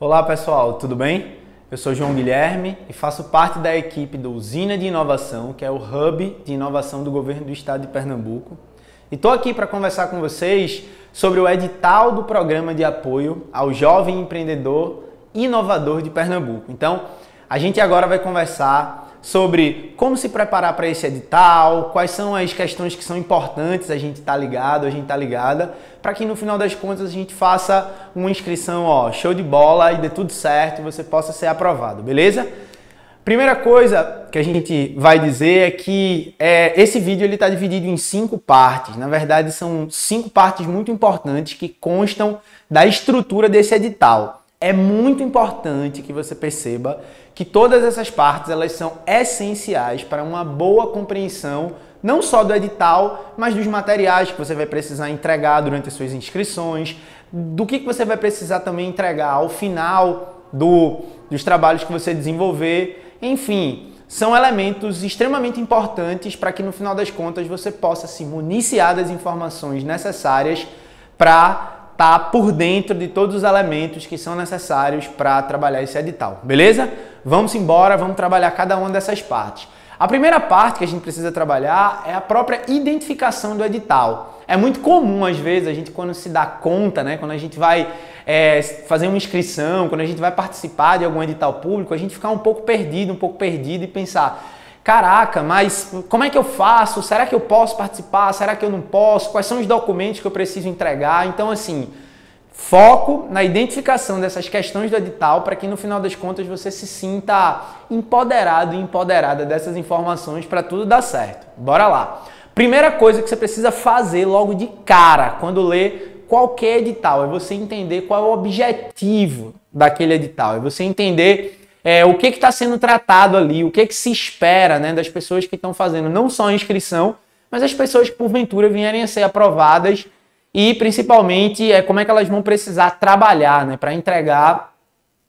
Olá pessoal, tudo bem? Eu sou João Guilherme e faço parte da equipe do Usina de Inovação, que é o hub de inovação do governo do estado de Pernambuco. E estou aqui para conversar com vocês sobre o edital do programa de apoio ao jovem empreendedor inovador de Pernambuco. Então, a gente agora vai conversar sobre como se preparar para esse edital, quais são as questões que são importantes a gente tá ligado, a gente tá ligada, para que no final das contas a gente faça uma inscrição, ó, show de bola e dê tudo certo, você possa ser aprovado, beleza? Primeira coisa que a gente vai dizer é que é, esse vídeo ele está dividido em cinco partes. Na verdade, são cinco partes muito importantes que constam da estrutura desse edital. É muito importante que você perceba que todas essas partes elas são essenciais para uma boa compreensão não só do edital, mas dos materiais que você vai precisar entregar durante as suas inscrições, do que você vai precisar também entregar ao final do, dos trabalhos que você desenvolver, enfim, são elementos extremamente importantes para que no final das contas você possa se municiar das informações necessárias para tá por dentro de todos os elementos que são necessários para trabalhar esse edital, beleza? Vamos embora, vamos trabalhar cada uma dessas partes. A primeira parte que a gente precisa trabalhar é a própria identificação do edital. É muito comum, às vezes, a gente, quando se dá conta, né, quando a gente vai é, fazer uma inscrição, quando a gente vai participar de algum edital público, a gente ficar um pouco perdido, um pouco perdido e pensar: Caraca, mas como é que eu faço? Será que eu posso participar? Será que eu não posso? Quais são os documentos que eu preciso entregar? Então, assim, foco na identificação dessas questões do edital para que no final das contas você se sinta empoderado e empoderada dessas informações para tudo dar certo. Bora lá. Primeira coisa que você precisa fazer logo de cara quando lê qualquer edital é você entender qual é o objetivo daquele edital, é você entender é, o que está sendo tratado ali, o que, que se espera né, das pessoas que estão fazendo não só a inscrição, mas as pessoas que porventura vierem a ser aprovadas e principalmente é, como é que elas vão precisar trabalhar né, para entregar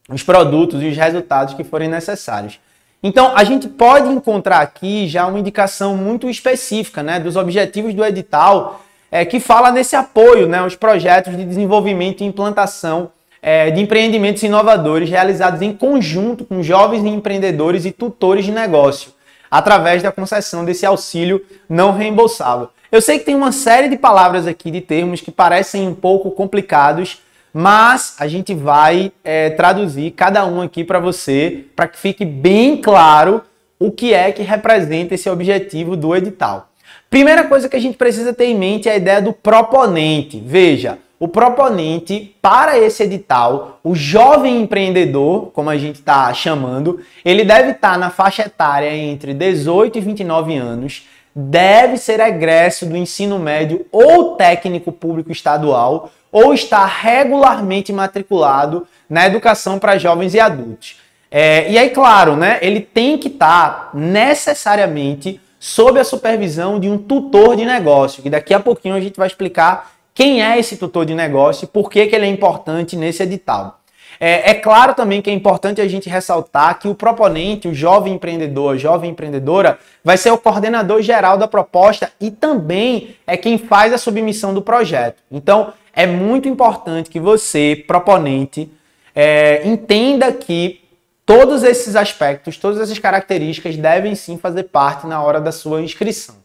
os produtos e os resultados que forem necessários. Então, a gente pode encontrar aqui já uma indicação muito específica né, dos objetivos do edital, é, que fala nesse apoio né, aos projetos de desenvolvimento e implantação é, de empreendimentos inovadores realizados em conjunto com jovens empreendedores e tutores de negócio, através da concessão desse auxílio não reembolsável. Eu sei que tem uma série de palavras aqui, de termos que parecem um pouco complicados, mas a gente vai é, traduzir cada um aqui para você, para que fique bem claro o que é que representa esse objetivo do edital. Primeira coisa que a gente precisa ter em mente é a ideia do proponente. Veja, o proponente para esse edital, o jovem empreendedor, como a gente está chamando, ele deve estar tá na faixa etária entre 18 e 29 anos, deve ser egresso do ensino médio ou técnico público estadual, ou estar regularmente matriculado na educação para jovens e adultos. É, e aí, claro, né, ele tem que estar tá necessariamente sob a supervisão de um tutor de negócio, que daqui a pouquinho a gente vai explicar quem é esse tutor de negócio e por que, que ele é importante nesse edital? É, é, claro também que é importante a gente ressaltar que o proponente, o jovem empreendedor, a jovem empreendedora, vai ser o coordenador geral da proposta e também é quem faz a submissão do projeto. Então, é muito importante que você, proponente, é, entenda que todos esses aspectos, todas essas características devem sim fazer parte na hora da sua inscrição.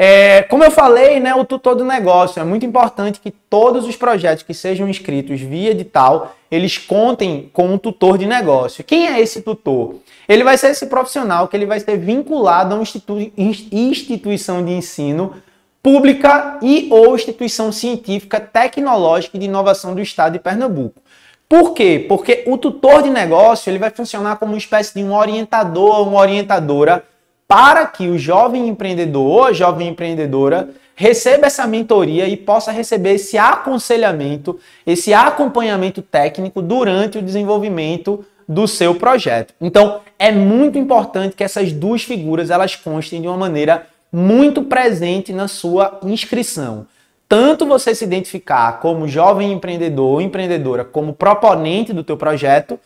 É, como eu falei, né, o tutor do negócio é muito importante que todos os projetos que sejam inscritos via edital eles contem com um tutor de negócio. Quem é esse tutor? Ele vai ser esse profissional que ele vai ser vinculado a uma institu instituição de ensino pública e ou instituição científica, tecnológica e de inovação do Estado de Pernambuco. Por quê? Porque o tutor de negócio ele vai funcionar como uma espécie de um orientador ou uma orientadora para que o jovem empreendedor, a jovem empreendedora, receba essa mentoria e possa receber esse aconselhamento, esse acompanhamento técnico durante o desenvolvimento do seu projeto. Então, é muito importante que essas duas figuras elas constem de uma maneira muito presente na sua inscrição. Tanto você se identificar como jovem empreendedor ou empreendedora, como proponente do teu projeto,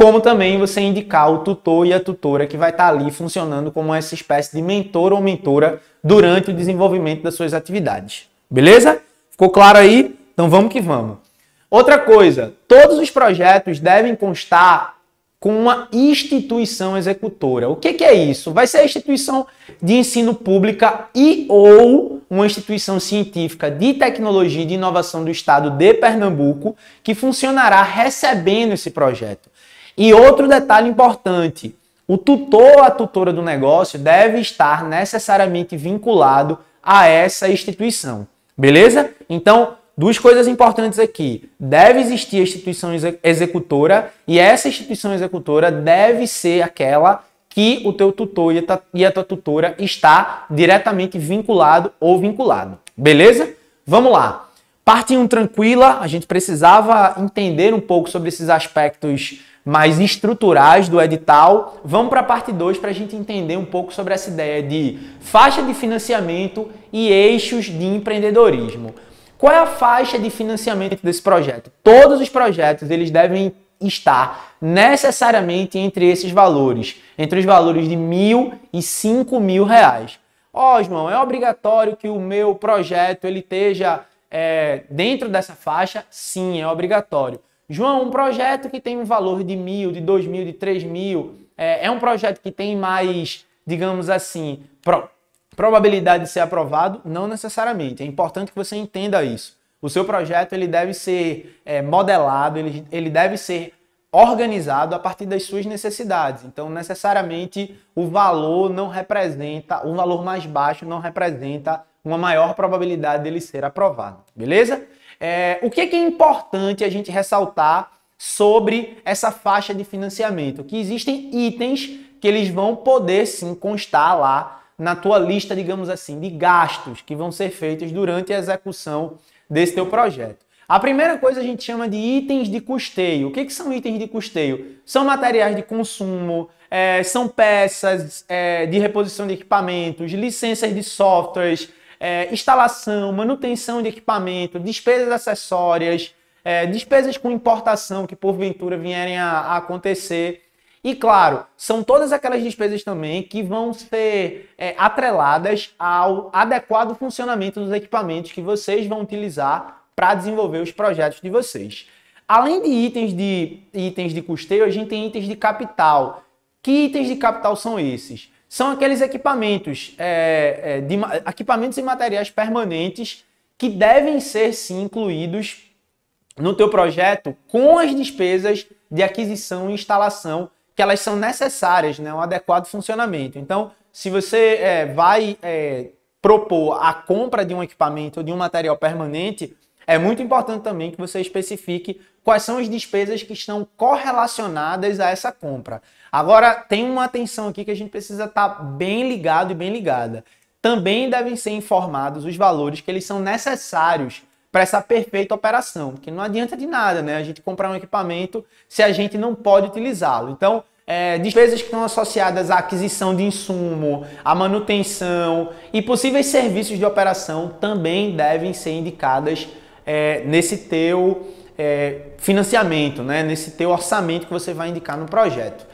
como também você indicar o tutor e a tutora que vai estar ali funcionando como essa espécie de mentor ou mentora durante o desenvolvimento das suas atividades. Beleza? Ficou claro aí? Então vamos que vamos. Outra coisa, todos os projetos devem constar com uma instituição executora. O que, que é isso? Vai ser a instituição de ensino pública e ou uma instituição científica de tecnologia e de inovação do estado de Pernambuco que funcionará recebendo esse projeto. E outro detalhe importante: o tutor ou a tutora do negócio deve estar necessariamente vinculado a essa instituição. Beleza? Então, duas coisas importantes aqui. Deve existir a instituição executora e essa instituição executora deve ser aquela que o teu tutor e a tua tutora está diretamente vinculado ou vinculado. Beleza? Vamos lá. Parte 1 tranquila, a gente precisava entender um pouco sobre esses aspectos mais estruturais do edital. Vamos para a parte 2 para a gente entender um pouco sobre essa ideia de faixa de financiamento e eixos de empreendedorismo. Qual é a faixa de financiamento desse projeto? Todos os projetos eles devem estar necessariamente entre esses valores, entre os valores de mil e cinco mil reais. Osman, oh, é obrigatório que o meu projeto ele esteja é, dentro dessa faixa? Sim, é obrigatório. João, um projeto que tem um valor de mil, de dois mil, de três mil, é, é um projeto que tem mais, digamos assim, pro, probabilidade de ser aprovado? Não necessariamente. É importante que você entenda isso. O seu projeto ele deve ser é, modelado, ele, ele deve ser organizado a partir das suas necessidades. Então, necessariamente, o valor não representa, um valor mais baixo não representa uma maior probabilidade dele ser aprovado. Beleza? É, o que é, que é importante a gente ressaltar sobre essa faixa de financiamento? Que existem itens que eles vão poder sim constar lá na tua lista, digamos assim, de gastos que vão ser feitos durante a execução desse teu projeto. A primeira coisa a gente chama de itens de custeio. O que, é que são itens de custeio? São materiais de consumo, é, são peças é, de reposição de equipamentos, licenças de softwares, é, instalação, manutenção de equipamento, despesas acessórias, é, despesas com importação que porventura vierem a, a acontecer. E claro, são todas aquelas despesas também que vão ser é, atreladas ao adequado funcionamento dos equipamentos que vocês vão utilizar para desenvolver os projetos de vocês. Além de itens de itens de custeio, a gente tem itens de capital. Que itens de capital são esses? são aqueles equipamentos, é, é, de, equipamentos e materiais permanentes que devem ser sim incluídos no teu projeto com as despesas de aquisição e instalação que elas são necessárias, né, um adequado funcionamento. Então, se você é, vai é, propor a compra de um equipamento ou de um material permanente, é muito importante também que você especifique quais são as despesas que estão correlacionadas a essa compra. Agora, tem uma atenção aqui que a gente precisa estar tá bem ligado e bem ligada. Também devem ser informados os valores que eles são necessários para essa perfeita operação, porque não adianta de nada, né? A gente comprar um equipamento se a gente não pode utilizá-lo. Então, é, despesas que estão associadas à aquisição de insumo, à manutenção e possíveis serviços de operação também devem ser indicadas é, nesse teu é, financiamento, né? nesse teu orçamento que você vai indicar no projeto.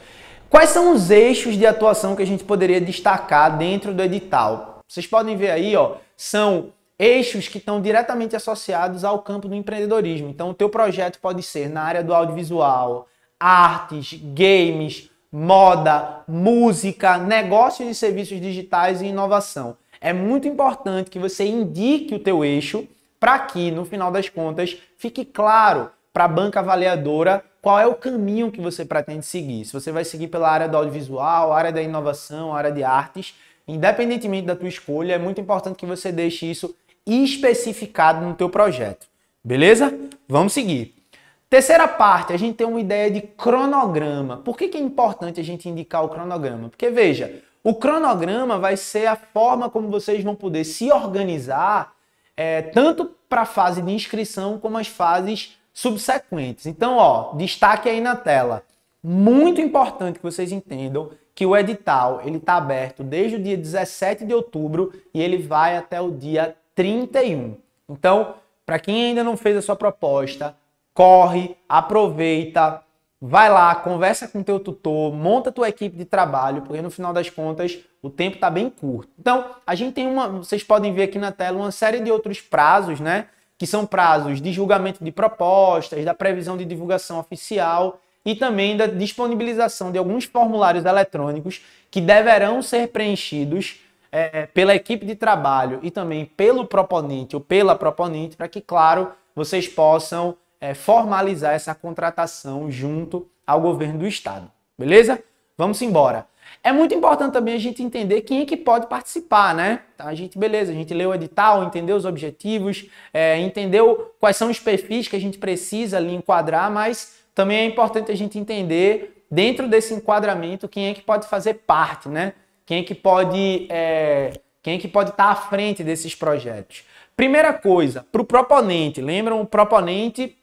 Quais são os eixos de atuação que a gente poderia destacar dentro do edital? Vocês podem ver aí, ó, são eixos que estão diretamente associados ao campo do empreendedorismo. Então, o teu projeto pode ser na área do audiovisual, artes, games, moda, música, negócios e serviços digitais e inovação. É muito importante que você indique o teu eixo para que, no final das contas, fique claro para a banca avaliadora qual é o caminho que você pretende seguir. Se você vai seguir pela área do audiovisual, área da inovação, área de artes, independentemente da tua escolha, é muito importante que você deixe isso especificado no teu projeto. Beleza? Vamos seguir. Terceira parte, a gente tem uma ideia de cronograma. Por que, que é importante a gente indicar o cronograma? Porque veja, o cronograma vai ser a forma como vocês vão poder se organizar é, tanto para a fase de inscrição como as fases subsequentes. Então, ó, destaque aí na tela. Muito importante que vocês entendam que o edital ele está aberto desde o dia 17 de outubro e ele vai até o dia 31. Então, para quem ainda não fez a sua proposta, corre, aproveita, Vai lá, conversa com teu tutor, monta tua equipe de trabalho, porque no final das contas o tempo está bem curto. Então, a gente tem uma, vocês podem ver aqui na tela uma série de outros prazos, né? Que são prazos de julgamento de propostas, da previsão de divulgação oficial e também da disponibilização de alguns formulários eletrônicos que deverão ser preenchidos é, pela equipe de trabalho e também pelo proponente ou pela proponente, para que, claro, vocês possam é, formalizar essa contratação junto ao governo do estado. Beleza? Vamos embora. É muito importante também a gente entender quem é que pode participar, né? Então, a gente, beleza, a gente leu o edital, entendeu os objetivos, é, entendeu quais são os perfis que a gente precisa ali enquadrar, mas também é importante a gente entender, dentro desse enquadramento, quem é que pode fazer parte, né? Quem é que pode é, quem é que pode estar tá à frente desses projetos. Primeira coisa, para o proponente, lembram? O proponente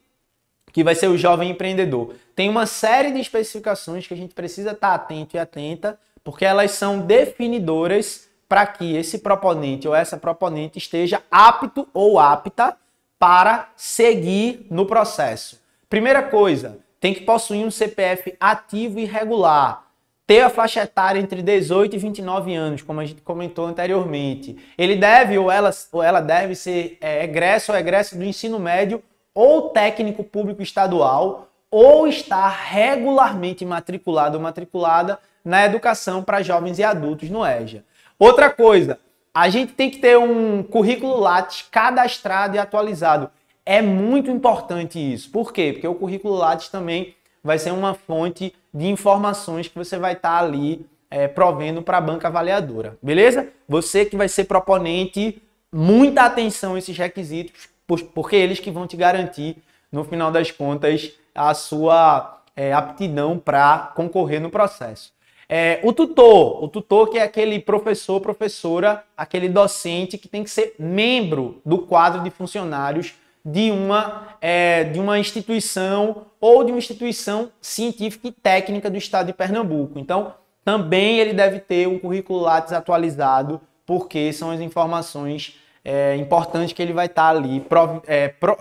que vai ser o jovem empreendedor. Tem uma série de especificações que a gente precisa estar tá atento e atenta, porque elas são definidoras para que esse proponente ou essa proponente esteja apto ou apta para seguir no processo. Primeira coisa, tem que possuir um CPF ativo e regular. Ter a faixa etária entre 18 e 29 anos, como a gente comentou anteriormente. Ele deve ou ela, ou ela deve ser é, egresso ou egresso do ensino médio ou técnico público estadual ou está regularmente matriculado ou matriculada na educação para jovens e adultos no EJA. Outra coisa, a gente tem que ter um currículo Lattes cadastrado e atualizado. É muito importante isso. Por quê? Porque o currículo Lattes também vai ser uma fonte de informações que você vai estar tá ali é, provendo para a banca avaliadora, beleza? Você que vai ser proponente, muita atenção a esses requisitos, porque eles que vão te garantir, no final das contas, a sua é, aptidão para concorrer no processo. É, o tutor, o tutor que é aquele professor, professora, aquele docente que tem que ser membro do quadro de funcionários de uma, é, de uma instituição ou de uma instituição científica e técnica do estado de Pernambuco. Então, também ele deve ter um currículo Lattes atualizado, porque são as informações é, importante que ele vai estar tá ali pro, é, pro,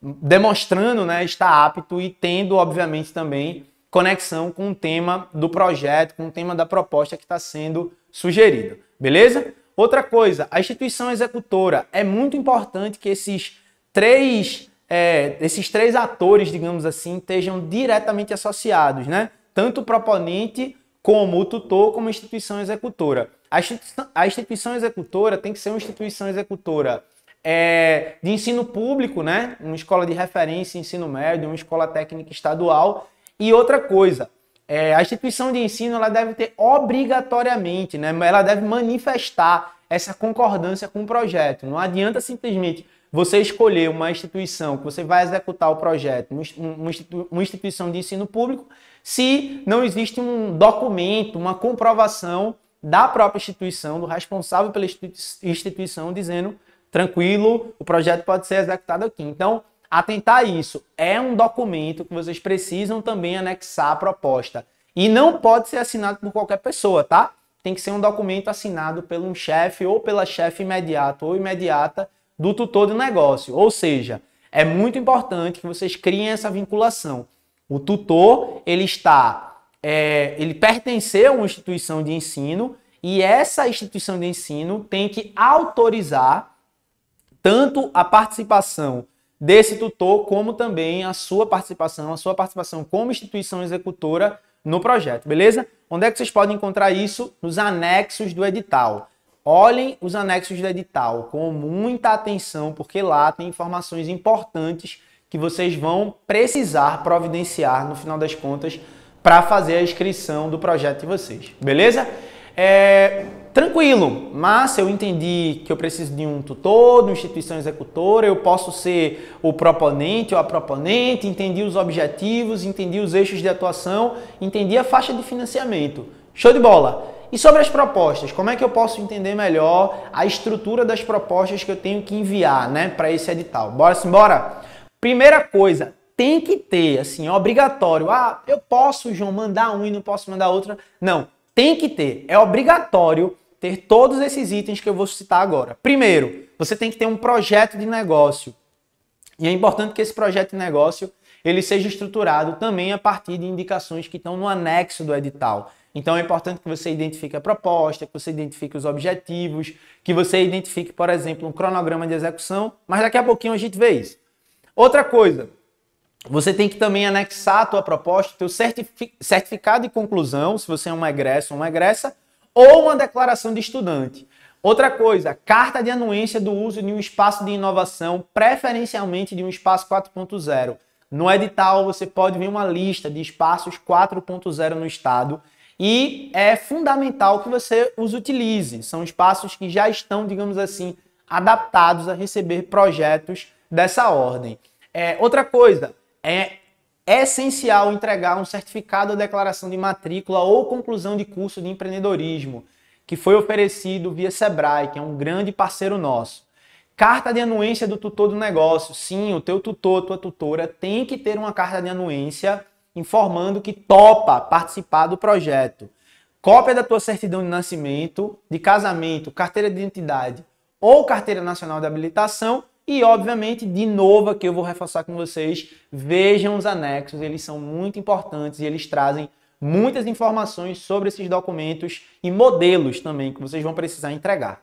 demonstrando né, estar apto e tendo, obviamente, também conexão com o tema do projeto, com o tema da proposta que está sendo sugerida. Beleza? Outra coisa, a instituição executora é muito importante que esses três, é, esses três atores, digamos assim, estejam diretamente associados, né? Tanto o proponente como o tutor, como a instituição executora. A instituição, executora tem que ser uma instituição executora é, de ensino público, né? Uma escola de referência, ensino médio, uma escola técnica estadual. E outra coisa, é, a instituição de ensino ela deve ter obrigatoriamente, né? Ela deve manifestar essa concordância com o projeto. Não adianta simplesmente você escolher uma instituição que você vai executar o projeto, uma instituição de ensino público, se não existe um documento, uma comprovação da própria instituição, do responsável pela instituição, dizendo tranquilo, o projeto pode ser executado aqui. Então, atentar a isso. É um documento que vocês precisam também anexar à proposta. E não pode ser assinado por qualquer pessoa, tá? Tem que ser um documento assinado pelo um chefe ou pela chefe imediato ou imediata do tutor do negócio. Ou seja, é muito importante que vocês criem essa vinculação. O tutor, ele está é, ele pertencer a uma instituição de ensino e essa instituição de ensino tem que autorizar tanto a participação desse tutor como também a sua participação, a sua participação como instituição executora no projeto, beleza? Onde é que vocês podem encontrar isso? Nos anexos do edital. Olhem os anexos do edital com muita atenção, porque lá tem informações importantes que vocês vão precisar providenciar no final das contas para fazer a inscrição do projeto de vocês, beleza? É, tranquilo, mas se eu entendi que eu preciso de um tutor, de uma instituição executora, eu posso ser o proponente ou a proponente, entendi os objetivos, entendi os eixos de atuação, entendi a faixa de financiamento. Show de bola! E sobre as propostas, como é que eu posso entender melhor a estrutura das propostas que eu tenho que enviar né, para esse edital? Bora bora. Primeira coisa, tem que ter, assim, é obrigatório. Ah, eu posso, João, mandar um e não posso mandar outra. Não, tem que ter. É obrigatório ter todos esses itens que eu vou citar agora. Primeiro, você tem que ter um projeto de negócio. E é importante que esse projeto de negócio ele seja estruturado também a partir de indicações que estão no anexo do edital. Então é importante que você identifique a proposta, que você identifique os objetivos, que você identifique, por exemplo, um cronograma de execução, mas daqui a pouquinho a gente vê isso. Outra coisa, você tem que também anexar a tua proposta, teu certificado de conclusão, se você é um egresso ou uma egressa, ou uma declaração de estudante. Outra coisa, carta de anuência do uso de um espaço de inovação, preferencialmente de um espaço 4.0. No edital você pode ver uma lista de espaços 4.0 no estado e é fundamental que você os utilize. São espaços que já estão, digamos assim, adaptados a receber projetos dessa ordem. É, outra coisa, é essencial entregar um certificado ou declaração de matrícula ou conclusão de curso de empreendedorismo, que foi oferecido via Sebrae, que é um grande parceiro nosso. Carta de anuência do tutor do negócio. Sim, o teu tutor, tua tutora tem que ter uma carta de anuência informando que topa participar do projeto. Cópia da tua certidão de nascimento, de casamento, carteira de identidade ou carteira nacional de habilitação e, obviamente, de novo aqui eu vou reforçar com vocês, vejam os anexos, eles são muito importantes e eles trazem muitas informações sobre esses documentos e modelos também que vocês vão precisar entregar.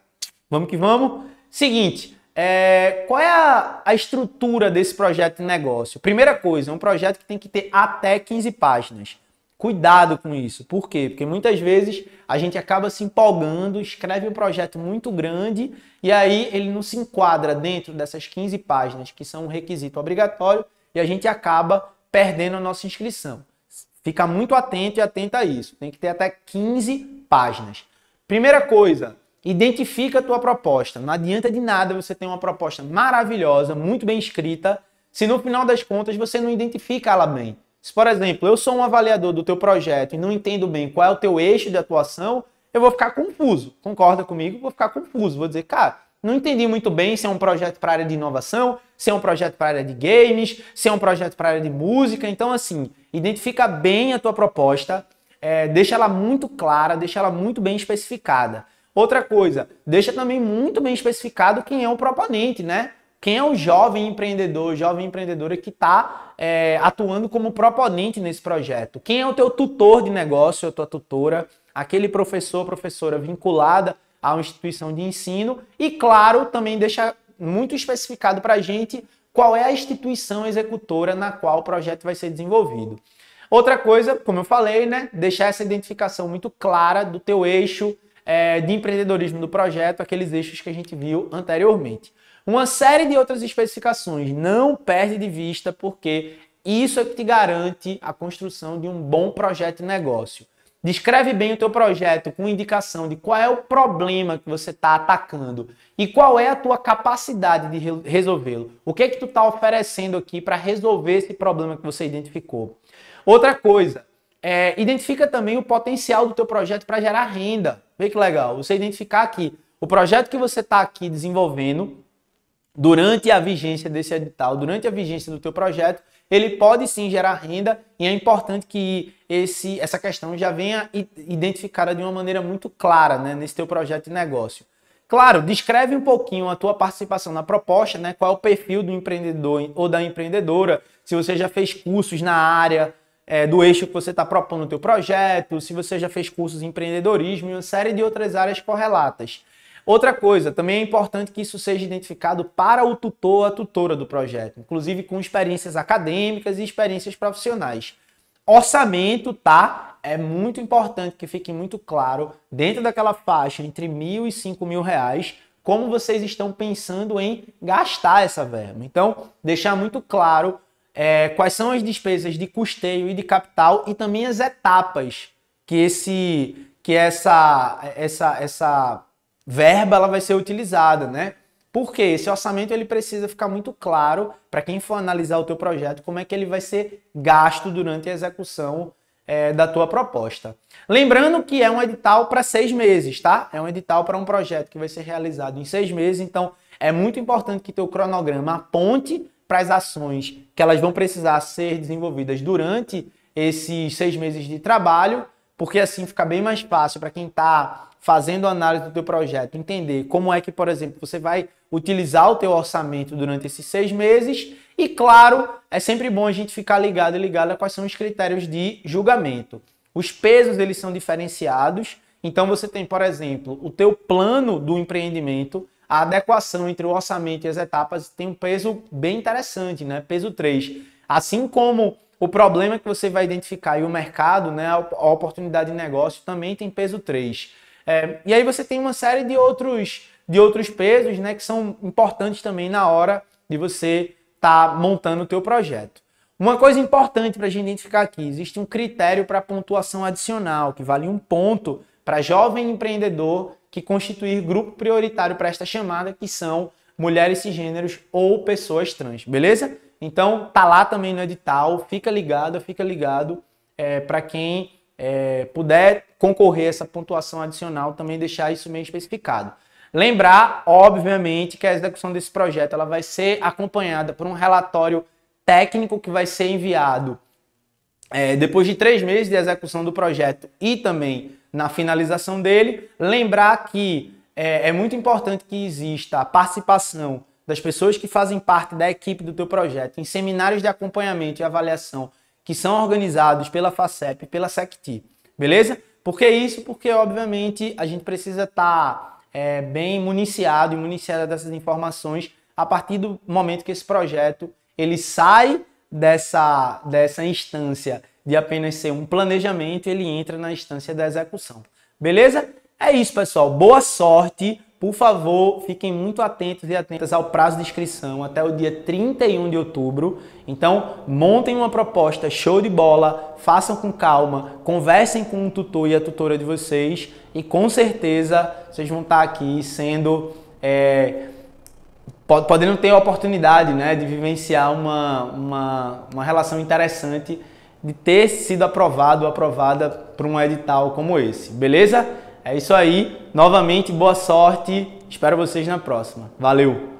Vamos que vamos? Seguinte, é, qual é a, a, estrutura desse projeto de negócio? Primeira coisa, é um projeto que tem que ter até 15 páginas. Cuidado com isso. Por quê? Porque muitas vezes a gente acaba se empolgando, escreve um projeto muito grande e aí ele não se enquadra dentro dessas 15 páginas que são um requisito obrigatório e a gente acaba perdendo a nossa inscrição. Fica muito atento e atenta a isso. Tem que ter até 15 páginas. Primeira coisa, identifica a tua proposta. Não adianta de nada você ter uma proposta maravilhosa, muito bem escrita, se no final das contas você não identifica ela bem. Se, por exemplo, eu sou um avaliador do teu projeto e não entendo bem qual é o teu eixo de atuação, eu vou ficar confuso. Concorda comigo? Vou ficar confuso. Vou dizer, cara, não entendi muito bem se é um projeto para área de inovação, se é um projeto para área de games, se é um projeto para área de música. Então, assim, identifica bem a tua proposta, é, deixa ela muito clara, deixa ela muito bem especificada. Outra coisa, deixa também muito bem especificado quem é o proponente, né? Quem é o jovem empreendedor, jovem empreendedora que está é, atuando como proponente nesse projeto? Quem é o teu tutor de negócio, a tua tutora, aquele professor, professora vinculada a uma instituição de ensino? E claro, também deixa muito especificado para a gente qual é a instituição executora na qual o projeto vai ser desenvolvido. Outra coisa, como eu falei, né, deixar essa identificação muito clara do teu eixo é, de empreendedorismo do projeto, aqueles eixos que a gente viu anteriormente. Uma série de outras especificações. Não perde de vista, porque isso é que te garante a construção de um bom projeto de negócio. Descreve bem o teu projeto com indicação de qual é o problema que você está atacando e qual é a tua capacidade de resolvê-lo. O que é que tu está oferecendo aqui para resolver esse problema que você identificou? Outra coisa, é, identifica também o potencial do teu projeto para gerar renda. Vê que legal, você identificar aqui o projeto que você está aqui desenvolvendo, durante a vigência desse edital, durante a vigência do teu projeto, ele pode sim gerar renda e é importante que esse, essa questão já venha identificada de uma maneira muito clara né, nesse teu projeto de negócio. Claro, descreve um pouquinho a tua participação na proposta, né? Qual é o perfil do empreendedor ou da empreendedora, se você já fez cursos na área é, do eixo que você está propondo no teu projeto, se você já fez cursos em empreendedorismo e uma série de outras áreas correlatas. Outra coisa, também é importante que isso seja identificado para o tutor ou a tutora do projeto, inclusive com experiências acadêmicas e experiências profissionais. Orçamento, tá? É muito importante que fique muito claro dentro daquela faixa entre mil e cinco mil reais como vocês estão pensando em gastar essa verba. Então, deixar muito claro é, quais são as despesas de custeio e de capital e também as etapas que esse que essa essa essa verba ela vai ser utilizada, né? Porque esse orçamento ele precisa ficar muito claro para quem for analisar o teu projeto como é que ele vai ser gasto durante a execução é, da tua proposta. Lembrando que é um edital para seis meses, tá? É um edital para um projeto que vai ser realizado em seis meses, então é muito importante que teu cronograma aponte para as ações que elas vão precisar ser desenvolvidas durante esses seis meses de trabalho, porque assim fica bem mais fácil para quem está fazendo análise do teu projeto, entender como é que, por exemplo, você vai utilizar o teu orçamento durante esses seis meses e, claro, é sempre bom a gente ficar ligado e ligado a quais são os critérios de julgamento. Os pesos, eles são diferenciados, então você tem, por exemplo, o teu plano do empreendimento, a adequação entre o orçamento e as etapas tem um peso bem interessante, né? Peso 3. Assim como o problema que você vai identificar e o mercado, né, a oportunidade de negócio também tem peso 3. É, e aí você tem uma série de outros, de outros pesos né, que são importantes também na hora de você estar tá montando o teu projeto. Uma coisa importante para a gente identificar aqui, existe um critério para pontuação adicional, que vale um ponto para jovem empreendedor que constituir grupo prioritário para esta chamada, que são mulheres cisgêneros ou pessoas trans, beleza? Então tá lá também no edital, fica ligado, fica ligado é, para quem é, puder concorrer a essa pontuação adicional, também deixar isso meio especificado. Lembrar, obviamente, que a execução desse projeto ela vai ser acompanhada por um relatório técnico que vai ser enviado é, depois de três meses de execução do projeto e também na finalização dele. Lembrar que é, é muito importante que exista a participação das pessoas que fazem parte da equipe do teu projeto em seminários de acompanhamento e avaliação que são organizados pela FACEP e pela SECTI, beleza? Por que isso? Porque, obviamente, a gente precisa estar tá, é, bem municiado e municiada dessas informações a partir do momento que esse projeto ele sai dessa, dessa instância de apenas ser um planejamento, ele entra na instância da execução. Beleza? É isso, pessoal. Boa sorte. Por favor, fiquem muito atentos e atentas ao prazo de inscrição até o dia 31 de outubro. Então, montem uma proposta show de bola, façam com calma, conversem com o tutor e a tutora de vocês e com certeza vocês vão estar aqui sendo. É, podendo ter a oportunidade né, de vivenciar uma, uma, uma relação interessante de ter sido aprovado ou aprovada por um edital como esse, beleza? É isso aí. Novamente, boa sorte. Espero vocês na próxima. Valeu!